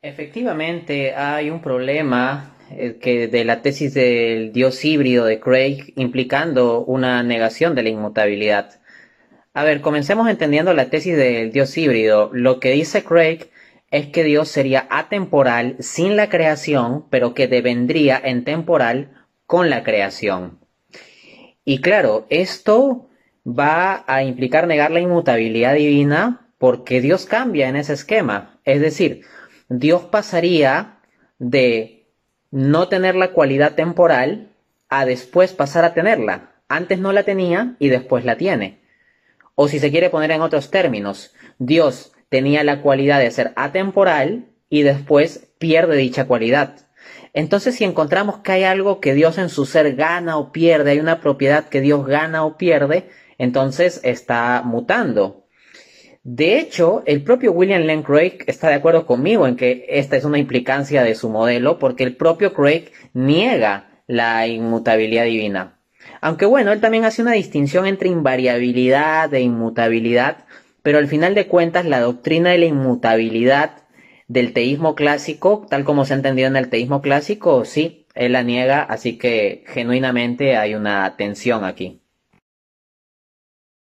Efectivamente, hay un problema eh, que de la tesis del dios híbrido de Craig implicando una negación de la inmutabilidad. A ver, comencemos entendiendo la tesis del dios híbrido. Lo que dice Craig es que Dios sería atemporal sin la creación, pero que devendría en temporal con la creación. Y claro, esto va a implicar negar la inmutabilidad divina porque Dios cambia en ese esquema. Es decir, Dios pasaría de no tener la cualidad temporal a después pasar a tenerla. Antes no la tenía y después la tiene. O si se quiere poner en otros términos, Dios tenía la cualidad de ser atemporal y después pierde dicha cualidad. Entonces si encontramos que hay algo que Dios en su ser gana o pierde, hay una propiedad que Dios gana o pierde, entonces está mutando. De hecho, el propio William Lane Craig está de acuerdo conmigo en que esta es una implicancia de su modelo, porque el propio Craig niega la inmutabilidad divina. Aunque bueno, él también hace una distinción entre invariabilidad e inmutabilidad, pero al final de cuentas la doctrina de la inmutabilidad del teísmo clásico, tal como se ha entendido en el teísmo clásico, sí, él la niega, así que genuinamente hay una tensión aquí.